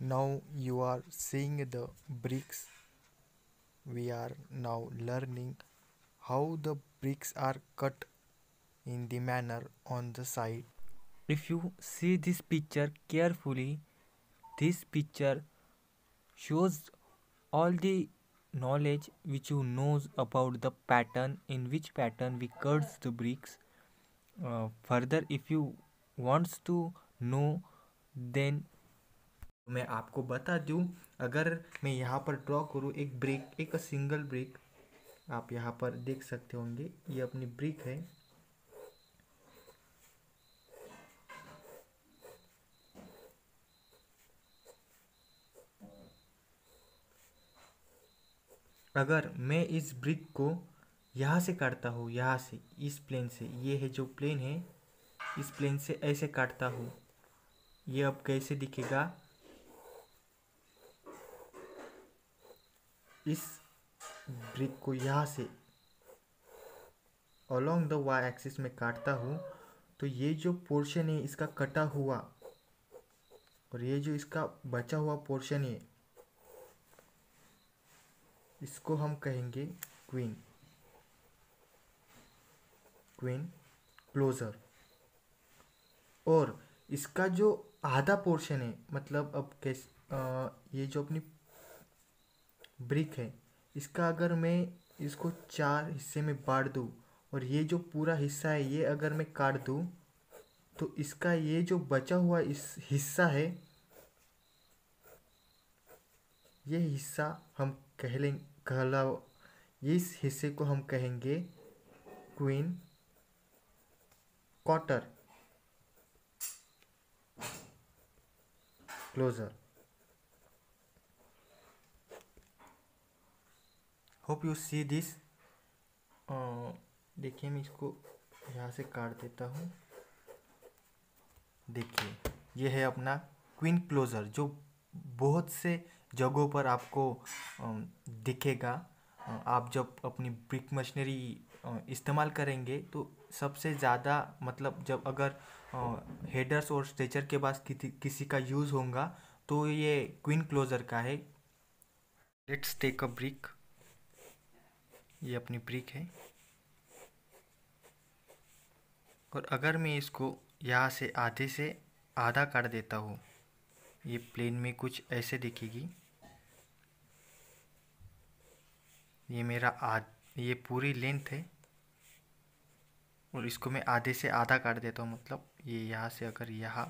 now you are seeing the bricks we are now learning how the bricks are cut in the manner on the side if you see this picture carefully this picture shows all the knowledge which you knows about the pattern in which pattern we cut the bricks uh, further if you wants to know then तो मैं आपको बता दूँ अगर मैं यहाँ पर draw करूँ एक ब्रिक एक सिंगल ब्रिक आप यहाँ पर देख सकते होंगे ये अपनी ब्रिक है अगर मैं इस ब्रिक को यहाँ से काटता हूँ यहाँ से इस प्लेन से ये है जो प्लेन है इस प्लेन से ऐसे काटता हूँ ये अब कैसे दिखेगा इस ब्रिक को यहाँ से अलोंग द वाई एक्सिस में काटता हूँ तो ये जो पोर्शन है इसका कटा हुआ और ये जो इसका बचा हुआ पोर्शन है इसको हम कहेंगे क्वीन क्वीन क्लोज़र और इसका जो आधा पोर्शन है मतलब अब कैसे ये जो अपनी ब्रिक है इसका अगर मैं इसको चार हिस्से में बांट दूँ और ये जो पूरा हिस्सा है ये अगर मैं काट दूँ तो इसका ये जो बचा हुआ इस हिस्सा है ये हिस्सा हम लें कहला इस हिस्से को हम कहेंगे queen quarter closer hope you see this देखिए मैं इसको यहाँ से काट देता हूँ देखिए ये है अपना क्वीन क्लोज़र जो बहुत से जगहों पर आपको दिखेगा आप जब अपनी ब्रिक मशीनरी इस्तेमाल करेंगे तो सबसे ज़्यादा मतलब जब अगर हेडर्स और स्ट्रेचर के पास किसी का यूज़ होगा तो ये क्वीन क्लोज़र का है लेट्स टेक अ ब्रिक ये अपनी प्रिक है और अगर मैं इसको यहाँ से आधे से आधा कर देता हूँ ये प्लेन में कुछ ऐसे दिखेगी ये मेरा आध ये पूरी लेंथ है और इसको मैं आधे से आधा काट देता हूँ मतलब ये यहाँ से अगर यहाँ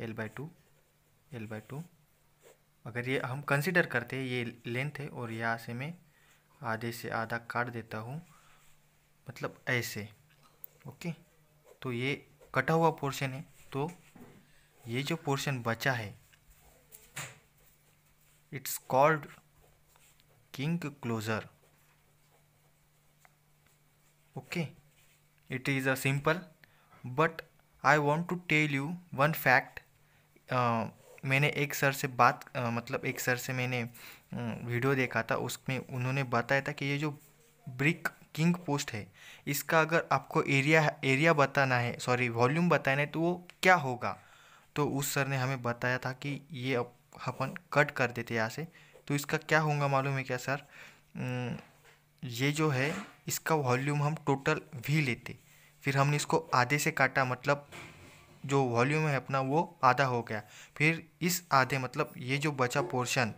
L by two L by two अगर ये हम कंसिडर करते हैं ये लेंथ है और यहाँ से मैं आधे से आधा काट देता हूँ मतलब ऐसे ओके तो ये कटा हुआ पोर्शन है तो ये जो पोर्शन बचा है it's called king closer okay it is a simple but I want to tell you one fact मैंने एक सर से बात uh, मतलब एक सर से मैंने वीडियो हम्म, देखा था उसमें उन्होंने बताया था कि ये जो ब्रिक किंग पोस्ट है इसका अगर आपको एरिया एरिया बताना है सॉरी वॉल्यूम बताना है तो वो क्या होगा तो उस सर ने हमें बताया था कि ये अपन कट कर देते यहाँ से तो इसका क्या होगा मालूम है क्या सर हम्म, ये जो है इसका वॉल्यूम हम टोटल वी लेते फिर हमने इसको आधे से काटा मतलब जो वॉल्यूम है अपना वो आधा हो गया फिर इस आधे मतलब ये जो बचा पोर्शन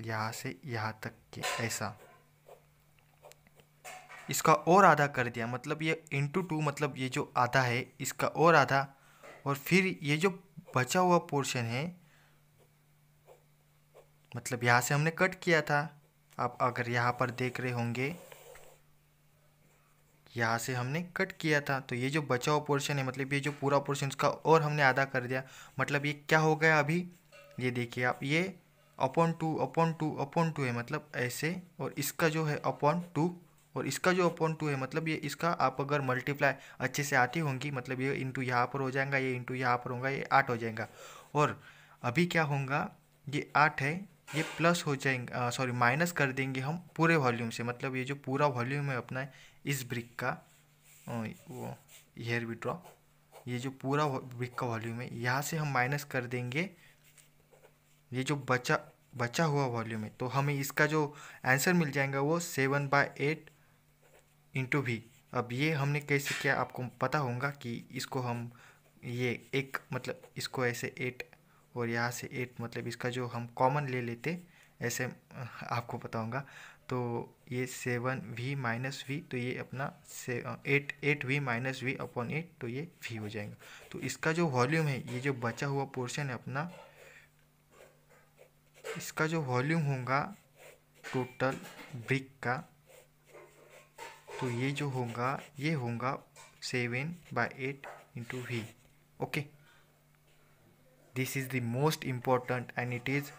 यहाँ से यहाँ तक के ऐसा इसका और आधा कर दिया मतलब ये इंटू टू मतलब ये जो आधा है इसका और आधा और फिर ये जो बचा हुआ पोर्शन है मतलब यहाँ से हमने कट किया था आप अगर यहाँ पर देख रहे होंगे यहाँ से हमने कट किया था तो ये जो बचा हुआ पोर्शन है मतलब ये जो पूरा पोर्शन उसका और हमने आधा कर दिया मतलब ये क्या हो गया अभी ये देखिए आप ये upon two upon two upon two है मतलब ऐसे और इसका जो है अपॉन टू और इसका जो अपॉन टू है मतलब ये इसका आप अगर मल्टीप्लाई अच्छे से आती होंगी मतलब ये इंटू यहाँ पर हो जाएगा ये इंटू यहाँ पर होगा ये आठ हो जाएगा और अभी क्या होगा ये आठ है ये प्लस हो जाएंगे सॉरी माइनस कर देंगे हम पूरे वॉल्यूम से मतलब ये जो पूरा वॉल्यूम है अपना इस ब्रिक का वो हेयर विड्रॉ ये जो पूरा ब्रिक का वॉल्यूम है यहाँ से हम माइनस कर देंगे ये जो बचा बचा हुआ वॉल्यूम है तो हमें इसका जो आंसर मिल जाएगा वो सेवन बाय एट इंटू भी अब ये हमने कैसे किया आपको पता होगा कि इसको हम ये एक मतलब इसको ऐसे एट और यहाँ से एट मतलब इसका जो हम कॉमन ले लेते ऐसे आपको पता होगा तो ये सेवन वी माइनस वी तो ये अपना से eight eight V minus V upon eight तो ये वी हो जाएगा तो इसका जो वॉल्यूम है ये जो बचा हुआ पोर्शन है अपना इसका जो वॉल्यूम होगा टोटल ब्रिक का तो ये जो होगा ये होगा seven by eight into V okay this is the most important and it is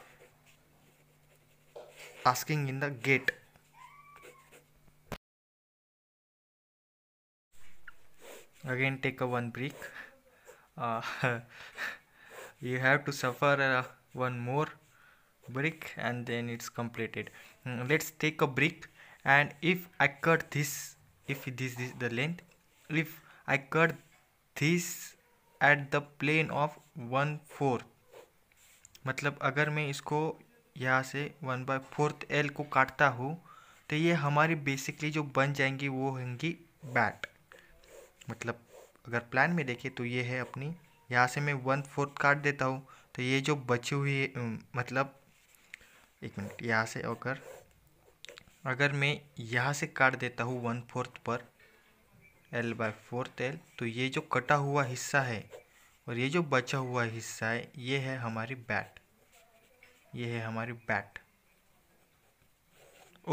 asking in the GATE again take a one brick you have to suffer one more brick and then it's completed mm, let's take a brick and if i cut this if this is the length if i cut this at the plane of one fourth मतलब अगर मैं इसको यहाँ से one by fourth L को काटता हूँ तो ये हमारी बेसिकली जो बन जाएंगी वो होंगी बैट मतलब अगर प्लान में देखें तो ये है अपनी यहाँ से मैं वन फोर्थ काट देता हूँ तो ये जो बची हुई मतलब एक मिनट यहाँ से अगर अगर मैं यहाँ से काट देता हूँ वन फोर्थ पर एल बाय फोर्थ एल तो ये जो कटा हुआ हिस्सा है और ये जो बचा हुआ हिस्सा है ये है हमारी बैट ये है हमारी बैट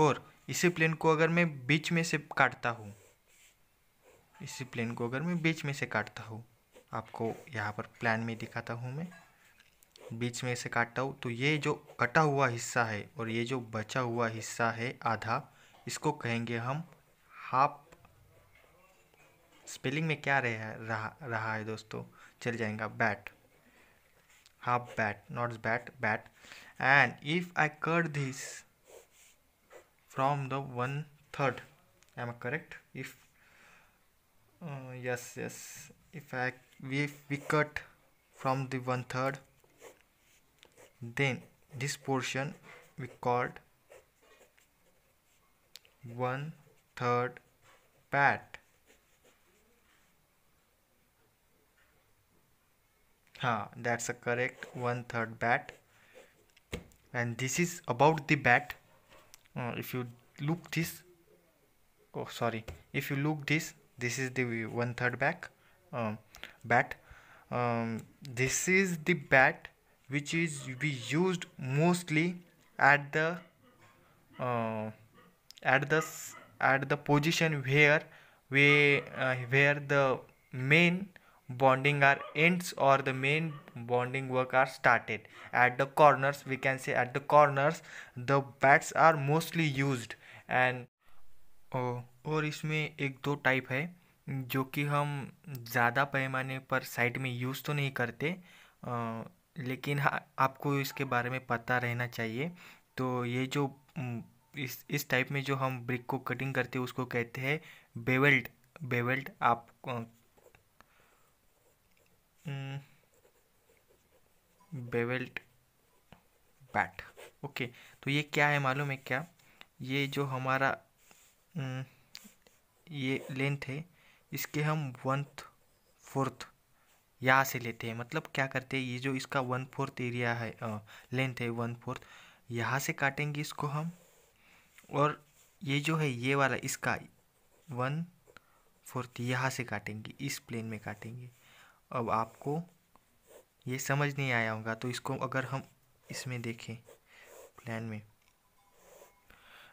और इसी प्लेन को अगर मैं बीच में से काटता हूँ इसी प्लेन को अगर मैं बीच में से काटता हूँ आपको यहाँ पर प्लान में दिखाता हूँ मैं बीच में से काटता हूँ तो ये जो कटा हुआ हिस्सा है और ये जो बचा हुआ हिस्सा है आधा इसको कहेंगे हम हाफ स्पेलिंग में क्या रहा रहा, रहा है दोस्तों चल जाएगा bat half bat not bat bat and if I cut this from the one third I am correct if yes yes if I we we cut from the one third then this portion we called one third pat huh, that's a correct one third bat and this is about the bat uh, if you look this oh sorry if you look this this is the one third back um, bat um, this is the bat which is we used mostly at the uh, at the at the position where we uh, where the main bonding are ends or the main bonding work are started at the corners we can say at the corners the bats are mostly used and uh, और इसमें एक दो type है जो कि हम ज़्यादा पैमाने पर साइड में यूज़ तो नहीं करते लेकिन हाँ आपको इसके बारे में पता रहना चाहिए तो ये जो इस इस टाइप में जो हम ब्रिक को कटिंग करते हैं उसको कहते हैं बेवेल्ट बेवेल्ट आप बेवेल्ट बैट ओके तो ये क्या है मालूम है क्या ये जो हमारा ये लेंथ है इसके हम वन फोर्थ यहाँ से लेते हैं मतलब क्या करते हैं ये जो इसका वन फोर्थ एरिया है लेंथ है वन फोर्थ यहाँ से काटेंगे इसको हम और ये जो है ये वाला इसका वन फोर्थ यहाँ से काटेंगे इस प्लेन में काटेंगे अब आपको ये समझ नहीं आया होगा तो इसको अगर हम इसमें देखें प्लान में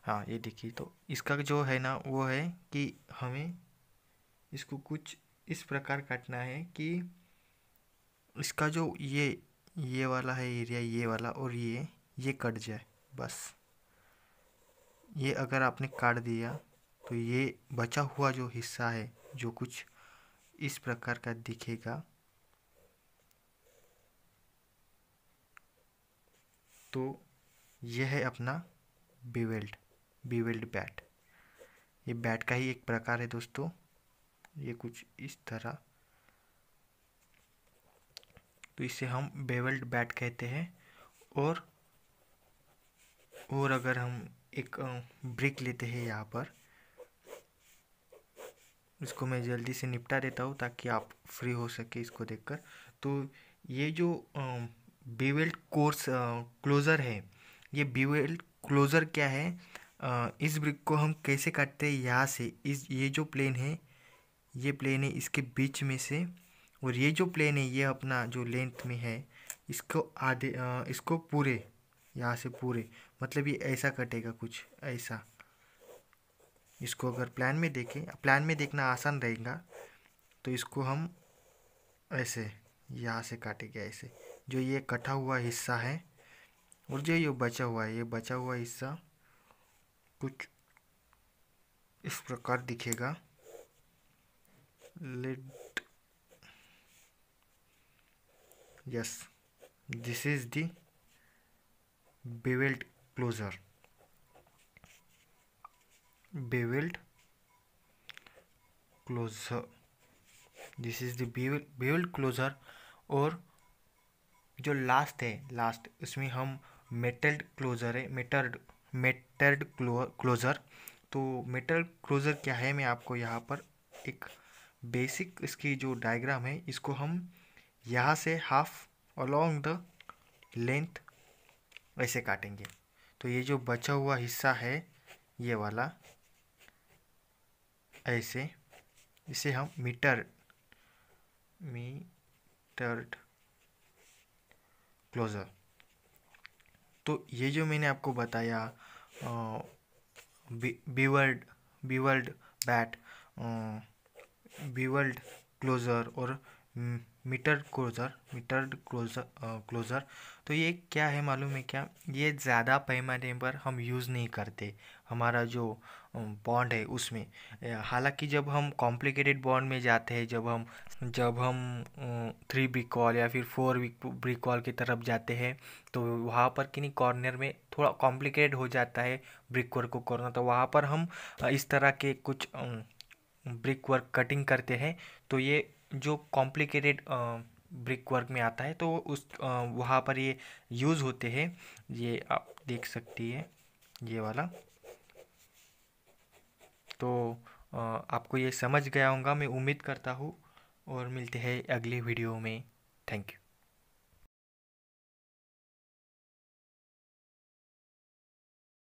हाँ ये देखिए तो इसका जो है ना वो है कि हमें इसको कुछ इस प्रकार काटना है कि इसका जो ये ये वाला है एरिया ये वाला और ये ये कट जाए बस ये अगर आपने काट दिया तो ये बचा हुआ जो हिस्सा है जो कुछ इस प्रकार का दिखेगा तो यह है अपना बीवेल्ड बीवेल्ड बैट ये बैट का ही एक प्रकार है दोस्तों ये कुछ इस तरह तो इसे हम बेवल्ड बैट कहते हैं और और अगर हम एक ब्रिक लेते हैं यहाँ पर इसको मैं जल्दी से निपटा देता हूँ ताकि आप फ्री हो सके इसको देखकर तो ये जो बीवेल्ट कोर्स क्लोज़र है ये बीवेल्ट क्लोज़र क्या है आ, इस ब्रिक को हम कैसे काटते हैं यहाँ से इस ये जो प्लेन है ये प्लेन है इसके बीच में से और ये जो प्लेन है ये अपना जो लेंथ में है इसको आधे इसको पूरे यहाँ से पूरे मतलब ये ऐसा कटेगा कुछ ऐसा इसको अगर प्लान में देखें प्लान में देखना आसान रहेगा तो इसको हम ऐसे यहाँ से काटेंगे ऐसे जो ये कटा हुआ हिस्सा है और जो ये बचा हुआ है ये बचा हुआ हिस्सा कुछ इस प्रकार दिखेगा let yes this is the beveled closure beveled closure this is the bevel beveled closure और जो लास्ट है लास्ट उसमें हम मेटल्ड क्लोज़र है मेटर्ड मेटर्ड क्लोज़र तो मेटल क्लोज़र क्या है मैं आपको यहाँ पर एक बेसिक इसकी जो डायग्राम है इसको हम यहाँ से हाफ अलोंग द लेंथ ऐसे काटेंगे तो ये जो बचा हुआ हिस्सा है ये वाला ऐसे इसे हम मीटर मीटर क्लोज़र तो ये जो मैंने आपको बताया bevelled bevelled bat bevelled closer और mitre closer mitre closer closer तो ये क्या है मालूम है क्या ये ज़्यादा पैमाने पर हम यूज़ नहीं करते हमारा जो बॉन्ड um, है उसमें हालांकि जब हम कॉम्प्लिकेटेड बॉन्ड में जाते हैं जब हम जब हम थ्री बी कॉल या फिर फोर ब्रिक कॉल की तरफ जाते हैं तो वहाँ पर किन्हीं कॉर्नर में थोड़ा कॉम्प्लिकेटेड हो जाता है ब्रिक कोर को कॉर्नर तो वहाँ पर हम uh, इस तरह के कुछ um, ब्रिक वर्क कटिंग करते हैं तो ये जो कॉम्प्लिकेटेड ब्रिक वर्क में आता है तो उस वहाँ पर ये यूज़ होते हैं ये आप देख सकती है ये वाला तो आपको ये समझ गया होगा मैं उम्मीद करता हूँ और मिलते हैं अगले वीडियो में थैंक यू